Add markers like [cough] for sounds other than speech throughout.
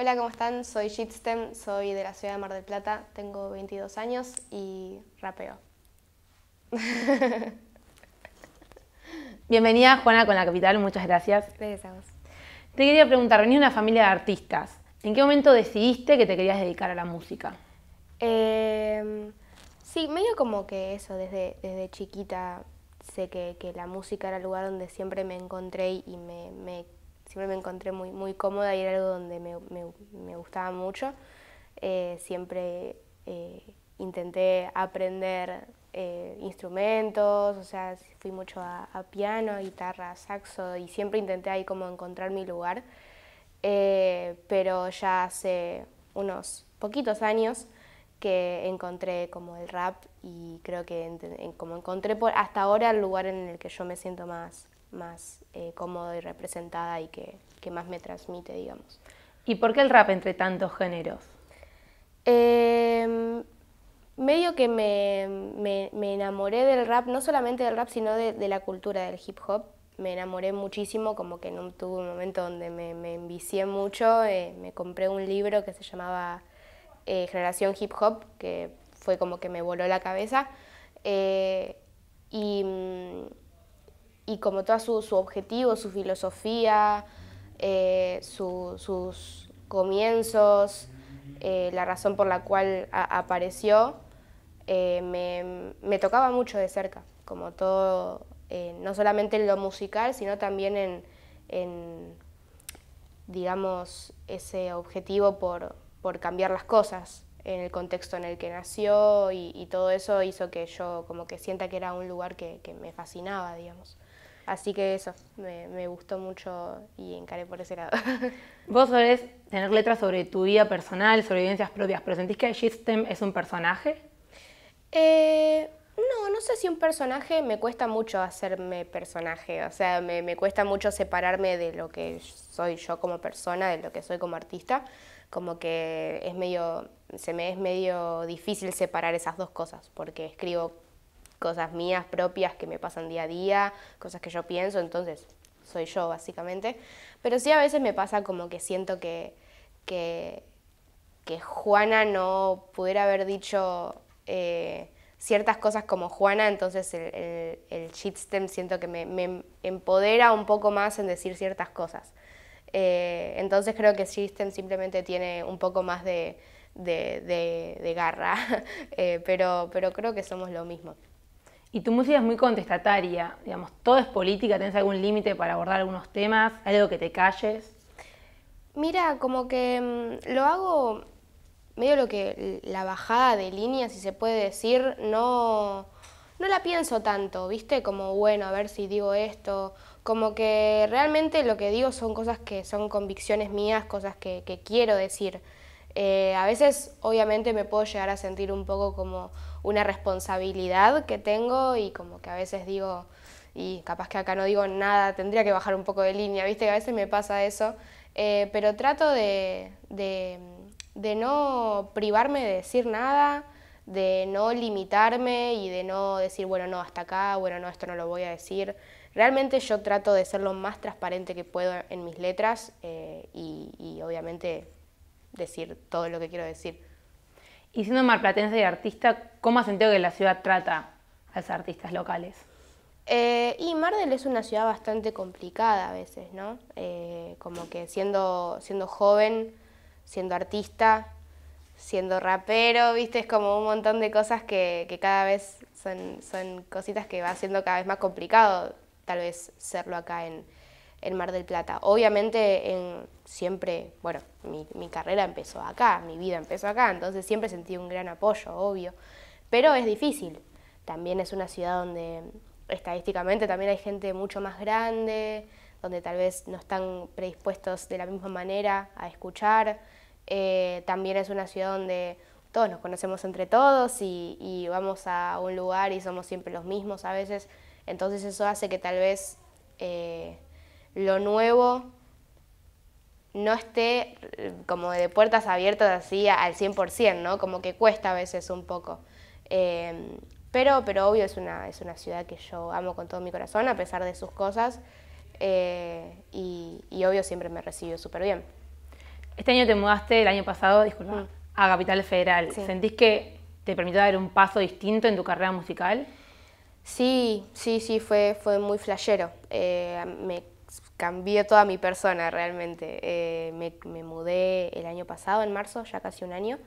Hola, ¿cómo están? Soy Shitstem, soy de la ciudad de Mar del Plata, tengo 22 años y rapeo. [laughs] Bienvenida, Juana, con la capital, muchas gracias. Te quería preguntar, venís de una familia de artistas. ¿En qué momento decidiste que te querías dedicar a la música? Em, sí, medio como que eso, desde, desde chiquita sé que, la música era el lugar donde siempre me encontré y me siempre me encontré muy, muy cómoda y era algo donde me, gustaba mucho. Eh, siempre eh, intenté aprender eh, instrumentos, o sea, fui mucho a, piano, guitarra, saxo y siempre intenté ahí como encontrar mi lugar. pero ya hace unos poquitos años que encontré como el rap y creo que como encontré por, hasta ahora el lugar en el que yo me siento más más eh, cómoda y representada y que, más me transmite, digamos. ¿Y por qué el rap entre tantos géneros? Em, medio que me, enamoré del rap, no solamente del rap, sino de, la cultura del hip hop. Me enamoré muchísimo, como que no tuve un momento donde me, me envicié mucho. Eh, me compré un libro que se llamaba eh, Generación Hip Hop, que fue como que me voló la cabeza. Eh, y mm, y como todo su, objetivo, su filosofía, eh, sus comienzos, eh, la razón por la cual apareció, eh, me, tocaba mucho de cerca, como todo, no solamente en lo musical, sino también en, digamos, ese objetivo por, cambiar las cosas en el contexto en el que nació y, todo eso hizo que yo como que sienta que era un lugar que, que me fascinaba, digamos. Así que eso, me, gustó mucho y encaré por ese lado. [laughs] Vos sabés tener letras sobre tu vida personal, sobre vivencias propias, pero ¿sentís que G-Stem es un personaje? Eh, no, no sé si un personaje, me cuesta mucho hacerme personaje, o sea, me, me, cuesta mucho separarme de lo que soy yo como persona, de lo que soy como artista, como que es medio, se me es medio difícil separar esas dos cosas, porque escribo cosas mías propias que me pasan día a día, cosas que yo pienso, entonces soy yo básicamente. Pero sí a veces me pasa como que siento que, que, Juana no pudiera haber dicho eh, ciertas cosas como Juana, entonces el, el, shitstem siento que me, empodera un poco más en decir ciertas cosas. Eh, entonces creo que shitstem simplemente tiene un poco más de, garra, [laughs] eh, pero, pero creo que somos lo mismo. Y tu música es muy contestataria, digamos, todo es política, ¿tenés algún límite para abordar algunos temas? ¿Algo que te calles? Mira, como que mm, lo hago medio lo que la bajada de línea, si se puede decir, no, la pienso tanto, ¿viste? Como, bueno, a ver si digo esto. Como que realmente lo que digo son cosas que son convicciones mías, cosas que quiero decir. Eh, a veces obviamente me puedo llegar a sentir un poco como una responsabilidad que tengo y como que a veces digo, y capaz que acá no digo nada, tendría que bajar un poco de línea, viste que a veces me pasa eso, eh, pero trato de, no privarme de decir nada, de no limitarme y de no decir, bueno, no, hasta acá, bueno, no, esto no lo voy a decir. Realmente yo trato de ser lo más transparente que puedo en mis letras eh, y, obviamente decir todo lo que quiero decir. Y siendo marplatense y artista, ¿cómo has sentido que la ciudad trata a los artistas locales? Eh, y Mar es una ciudad bastante complicada a veces, ¿no? Eh, como que siendo, siendo joven, siendo artista, siendo rapero, ¿viste? Es como un montón de cosas que, cada vez son, son cositas que va siendo cada vez más complicado, tal vez serlo acá en, el Mar del Plata. Obviamente siempre, bueno, mi, carrera empezó acá, mi vida empezó acá, entonces siempre sentí un gran apoyo, obvio, pero es difícil. También es una ciudad donde estadísticamente también hay gente mucho más grande, donde tal vez no están predispuestos de la misma manera a escuchar. Eh, también es una ciudad donde todos nos conocemos entre todos y, vamos a un lugar y somos siempre los mismos a veces. Entonces eso hace que tal vez eh, lo nuevo no esté eh, como de puertas abiertas así al 100%, ¿no? Como que cuesta a veces un poco. Em, pero, pero obvio es una, es una ciudad que yo amo con todo mi corazón, a pesar de sus cosas, eh, y, obvio siempre me recibió súper bien. Este año te mudaste, el año pasado, disculpa, mm. a Capital Federal. ¿Sentís que te permitió dar un paso distinto en tu carrera musical? Sí, sí, sí, fue, fue muy flashero. Eh, cambié toda mi persona realmente. Eh, me, mudé el año pasado, en marzo, ya casi un año,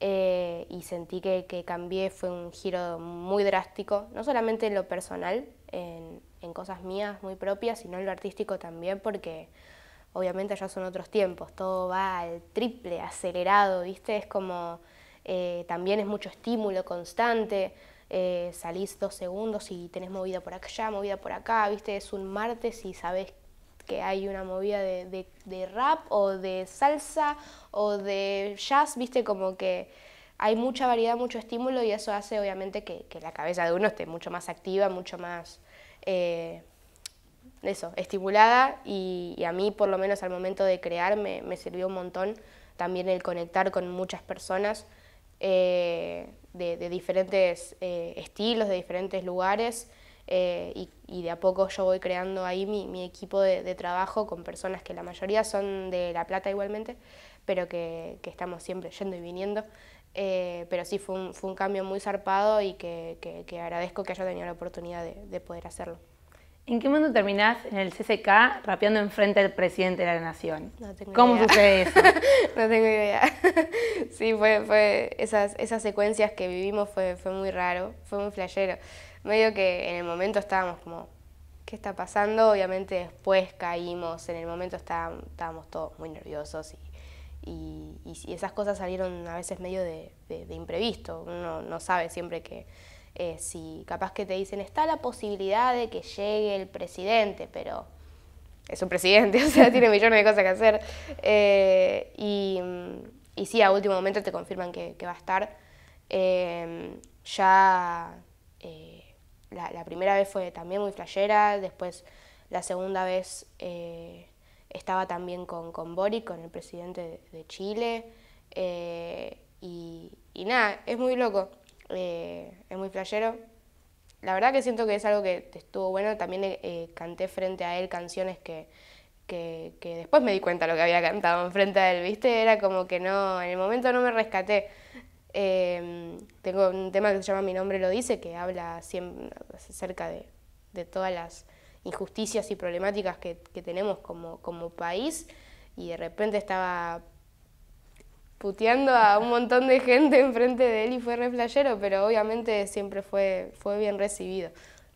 eh, y sentí que, que cambié, fue un giro muy drástico, no solamente en lo personal, en, cosas mías muy propias, sino en lo artístico también, porque obviamente ya son otros tiempos, todo va al triple, acelerado, ¿viste? Es como, eh, también es mucho estímulo constante, salís dos segundos y tenés movida por acá, movida por acá, ¿viste? Es un martes y sabés que hay una movida de, rap o de salsa o de jazz, viste, como que hay mucha variedad, mucho estímulo y eso hace obviamente que, la cabeza de uno esté mucho más activa, mucho más... Eh, eso, estimulada y, a mí por lo menos al momento de crear me, sirvió un montón también el conectar con muchas personas eh, de, diferentes eh, estilos, de diferentes lugares eh, y, de a poco yo voy creando ahí mi, equipo de, trabajo con personas que la mayoría son de La Plata igualmente, pero que, estamos siempre yendo y viniendo. Eh, pero sí, fue un, fue un, cambio muy zarpado y que, que, agradezco que haya tenido la oportunidad de, de, poder hacerlo. ¿En qué momento terminás en el CCK rapeando enfrente del presidente de la Nación? No tengo ¿Cómo sucede eso? [laughs] no tengo idea. [laughs] sí, fue, fue esas, esas secuencias que vivimos fue, fue muy raro, fue muy flashero medio que en el momento estábamos como, ¿qué está pasando? Obviamente después caímos, en el momento estábamos, todos muy nerviosos y, y, esas cosas salieron a veces medio de, imprevisto. Uno no sabe siempre que eh, si capaz que te dicen, está la posibilidad de que llegue el presidente, pero es un presidente, [laughs] o sea, tiene millones de cosas que hacer. Eh, y, y, sí, a último momento te confirman que, va a estar. Eh, ya la, primera vez fue también muy flashera, después la segunda vez eh, estaba también con, con Boric, con el presidente de, Chile, eh, y, nada, es muy loco, eh, es muy flashero. La verdad que siento que es algo que estuvo bueno, también canté frente a él canciones que, después me di cuenta lo que había cantado enfrente a él, ¿viste? Era como que no, en el momento no me rescaté. Em, tengo un tema que se llama Mi nombre lo dice, que habla acerca de, todas las injusticias y problemáticas que, tenemos como, como país y de repente estaba puteando a un montón de gente [laughs] enfrente de él y fue re pero obviamente siempre fue, fue bien recibido.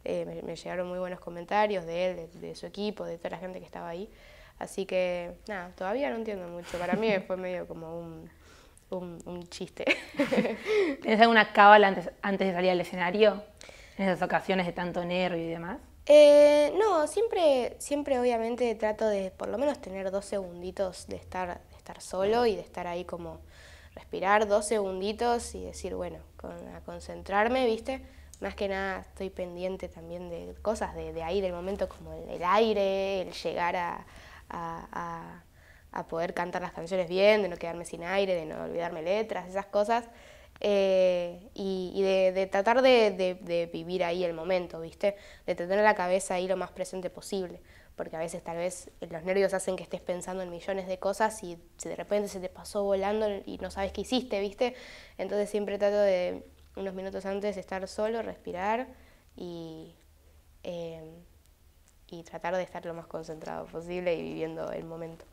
Eh, me, llegaron muy buenos comentarios de él, de, su equipo, de toda la gente que estaba ahí. Así que, nada, todavía no entiendo mucho. Para mí fue medio como un un, chiste. [laughs] ¿Tienes alguna cábala antes, antes de salir al escenario? En esas ocasiones de tanto nervio y demás. Eh, no, siempre, siempre obviamente trato de por lo menos tener dos segunditos de estar, estar solo y de estar ahí como respirar dos segunditos y decir, bueno, con, a concentrarme, ¿viste? Más que nada estoy pendiente también de cosas de, ahí, del momento como el, aire, el llegar a a poder cantar las canciones bien, de no quedarme sin aire, de no olvidarme letras, esas cosas. Eh, y, de, tratar de, vivir ahí el momento, ¿viste? De tener la cabeza ahí lo más presente posible, porque a veces tal vez los nervios hacen que estés pensando en millones de cosas y si de repente se te pasó volando y no sabes qué hiciste, ¿viste? Entonces siempre trato de unos minutos antes estar solo, respirar y, eh, y tratar de estar lo más concentrado posible y viviendo el momento.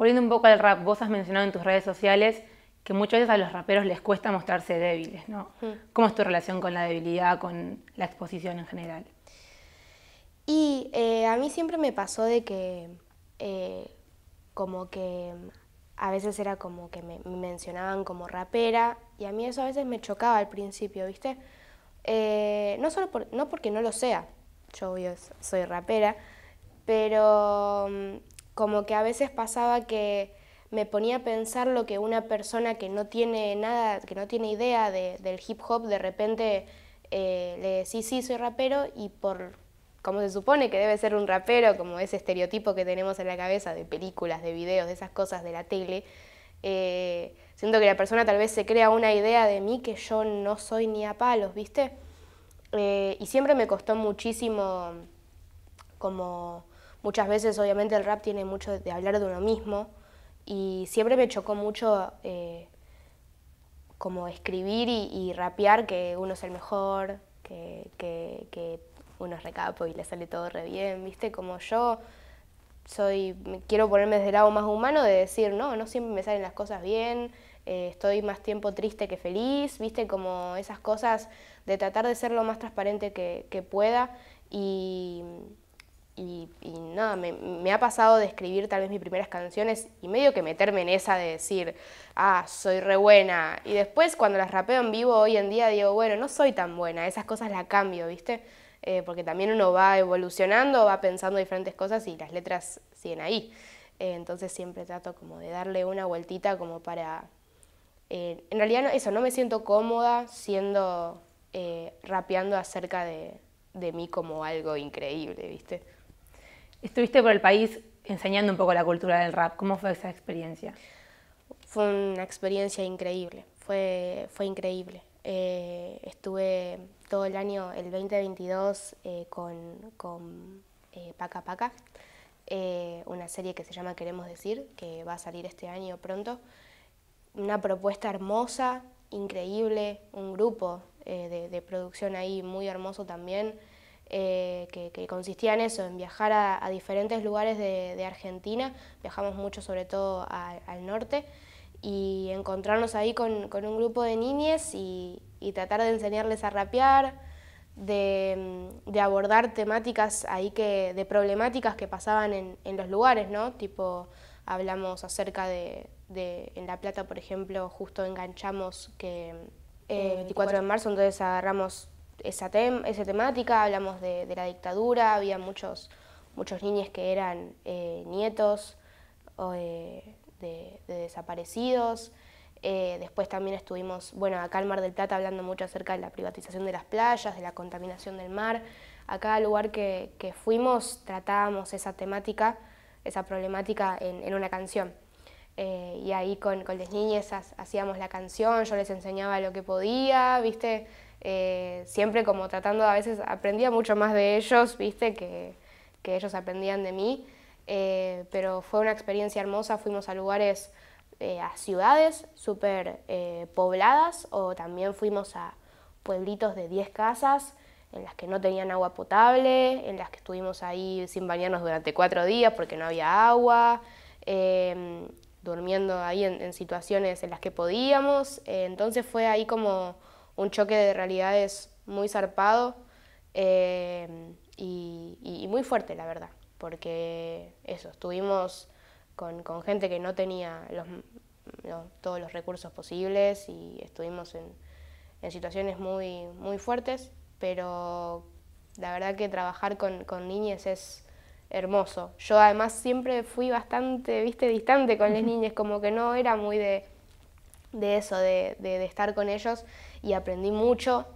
Volviendo un poco al rap, vos has mencionado en tus redes sociales que muchas veces a los raperos les cuesta mostrarse débiles, ¿no? Mm. ¿Cómo es tu relación con la debilidad, con la exposición en general? Y eh, a mí siempre me pasó de que eh, como que a veces era como que me, mencionaban como rapera y a mí eso a veces me chocaba al principio, ¿viste? Eh, no solo por, no porque no lo sea, yo soy rapera, pero como que a veces pasaba que me ponía a pensar lo que una persona que no tiene nada, que no tiene idea del hip hop, de repente eh, le decía sí, soy rapero, y por como se supone que debe ser un rapero, como ese estereotipo que tenemos en la cabeza de películas, de videos, de esas cosas de la tele, eh, siento que la persona tal vez se crea una idea de mí que yo no soy ni a palos, ¿viste? Eh, y siempre me costó muchísimo como Muchas veces, obviamente, el rap tiene mucho de hablar de uno mismo y siempre me chocó mucho eh, como escribir y, rapear que uno es el mejor, que, que, uno es recapo y le sale todo re bien, ¿viste? Como yo soy, quiero ponerme desde el lado más humano de decir, no, no siempre me salen las cosas bien, eh, estoy más tiempo triste que feliz, viste, como esas cosas de tratar de ser lo más transparente que, que pueda y, y, nada, me, ha pasado de escribir tal vez mis primeras canciones y medio que meterme en esa de decir, ah, soy re buena. Y después cuando las rapeo en vivo hoy en día digo, bueno, no soy tan buena, esas cosas las cambio, ¿viste? Eh, porque también uno va evolucionando, va pensando diferentes cosas y las letras siguen ahí. Eh, entonces siempre trato como de darle una vueltita como para... Eh, en realidad no, eso, no me siento cómoda siendo rapeando acerca de, de mí como algo increíble, ¿viste? Estuviste por el país enseñando un poco la cultura del rap. ¿Cómo fue esa experiencia? Fue una experiencia increíble, fue, fue increíble. Eh, estuve todo el año, el 2022, eh, con, con eh, Paca Paca, una serie que se llama Queremos Decir, que va a salir este año pronto. Una propuesta hermosa, increíble, un grupo de producción ahí muy hermoso también. Eh, que, consistía en eso, en viajar a, diferentes lugares de, Argentina, viajamos mucho sobre todo al norte, y encontrarnos ahí con, un grupo de niñas y, tratar de enseñarles a rapear, de, abordar temáticas ahí que, de problemáticas que pasaban en, los lugares, ¿no? Tipo, hablamos acerca de, en La Plata, por ejemplo, justo enganchamos que eh, 24 eh, de marzo, entonces agarramos esa, temática, hablamos de, la dictadura, había muchos, muchos niños que eran eh, nietos o, eh, de, desaparecidos. Eh, después también estuvimos, bueno, acá al Mar del Plata hablando mucho acerca de la privatización de las playas, de la contaminación del mar. A cada lugar que, fuimos tratábamos esa temática, esa problemática en, una canción. y ahí con, con las niñas hacíamos la canción, yo les enseñaba lo que podía, ¿viste? Eh, siempre como tratando, a veces aprendía mucho más de ellos, viste, que, ellos aprendían de mí, eh, pero fue una experiencia hermosa, fuimos a lugares, eh, a ciudades súper pobladas o también fuimos a pueblitos de 10 casas en las que no tenían agua potable, en las que estuvimos ahí sin bañarnos durante cuatro días porque no había agua, em, durmiendo ahí en, situaciones en las que podíamos, entonces fue ahí como un choque de realidades muy zarpado eh, y, muy fuerte, la verdad, porque eso, estuvimos con, gente que no tenía los, todos los recursos posibles y estuvimos en, situaciones muy, muy fuertes, pero la verdad que trabajar con, con niñas es hermoso. Yo además siempre fui bastante, viste, distante con las niñas, como que no era muy de, de eso, de estar con ellos y aprendí mucho.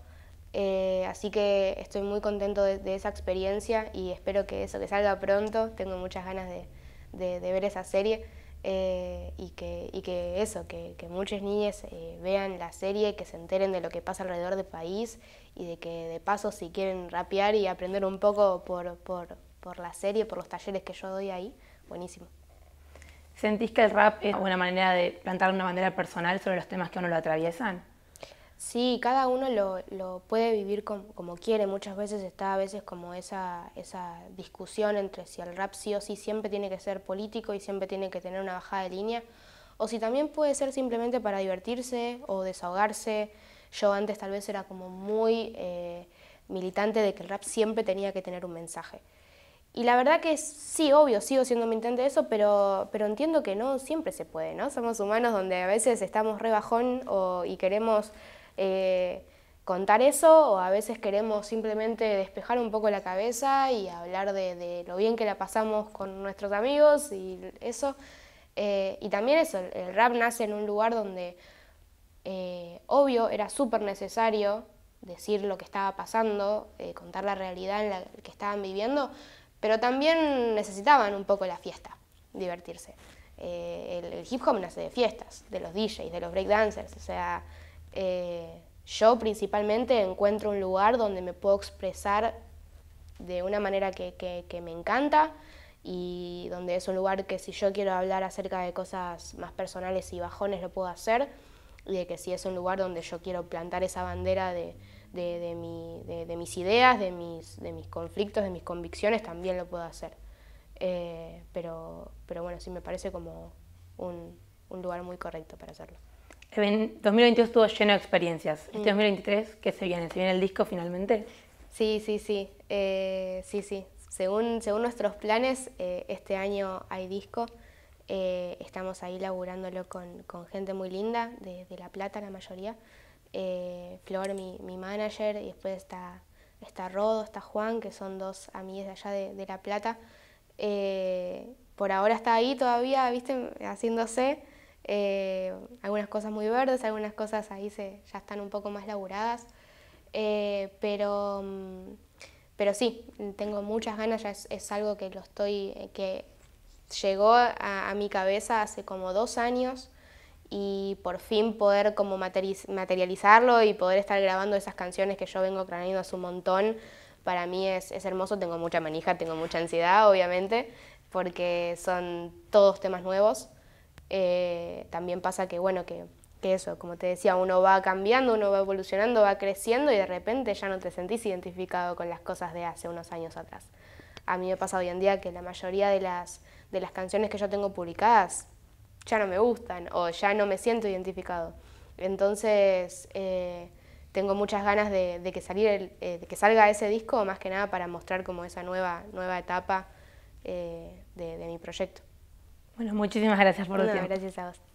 Eh, así que estoy muy contento de, esa experiencia y espero que eso que salga pronto. Tengo muchas ganas de, ver esa serie eh, y, que, eso, que, muchas niñas eh, vean la serie, que se enteren de lo que pasa alrededor del país y de que de paso si quieren rapear y aprender un poco por, por la serie, por los talleres que yo doy ahí, buenísimo. ¿Sentís que el rap es una manera de plantar una bandera personal sobre los temas que a uno lo atraviesan? Sí, cada uno lo, lo puede vivir como, quiere. Muchas veces está a veces como esa, esa discusión entre si el rap sí o sí siempre tiene que ser político y siempre tiene que tener una bajada de línea, o si también puede ser simplemente para divertirse o desahogarse. Yo antes tal vez era como muy eh, militante de que el rap siempre tenía que tener un mensaje. Y la verdad que sí, obvio, sigo siendo militante de eso, pero, pero entiendo que no siempre se puede, ¿no? Somos humanos donde a veces estamos rebajón y queremos eh, contar eso o a veces queremos simplemente despejar un poco la cabeza y hablar de, lo bien que la pasamos con nuestros amigos y eso. Eh, y también eso, el rap nace en un lugar donde, eh, obvio, era súper necesario decir lo que estaba pasando, contar la realidad en la que estaban viviendo, pero también necesitaban un poco la fiesta, divertirse. El, el hip hop nace de fiestas, de los DJs, de los breakdancers, o sea, eh, yo principalmente encuentro un lugar donde me puedo expresar de una manera que, me encanta y donde es un lugar que si yo quiero hablar acerca de cosas más personales y bajones lo puedo hacer y de que si es un lugar donde yo quiero plantar esa bandera de, mis ideas, de mis, de mis conflictos, de mis convicciones, también lo puedo hacer. Eh, pero, pero bueno, sí me parece como un lugar muy correcto para hacerlo. 2022 estuvo lleno de experiencias. Este 2023, ¿qué se viene? ¿Se viene el disco finalmente? Sí, sí, sí. Eh, sí, sí. Según, según nuestros planes, eh, este año hay disco. Eh, estamos ahí laburándolo con, gente muy linda, de, La Plata la mayoría. Flor, mi, mi, manager, y después está, está Rodo, está Juan, que son dos amigos de allá de, de La Plata. por ahora está ahí todavía, viste, haciéndose eh, algunas cosas muy verdes, algunas cosas ahí se, ya están un poco más laburadas, eh, pero, mm, pero sí, tengo muchas ganas, es, algo que lo estoy, eh, que llegó a, mi cabeza hace como dos años y por fin poder como materializarlo y poder estar grabando esas canciones que yo vengo craneando hace un montón, para mí es, es hermoso, tengo mucha manija, tengo mucha ansiedad obviamente, porque son todos temas nuevos, eh, también pasa que, bueno, que, eso, como te decía, uno va cambiando, uno va evolucionando, va creciendo y de repente ya no te sentís identificado con las cosas de hace unos años atrás. A mí me pasa hoy en día que la mayoría de las, de las canciones que yo tengo publicadas ya no me gustan o ya no me siento identificado. Entonces, eh, tengo muchas ganas de, que, salir eh, que salga ese disco, más que nada para mostrar como esa nueva, nueva etapa de mi proyecto. Bueno, muchísimas gracias por no, tu tiempo. Gracias a vos.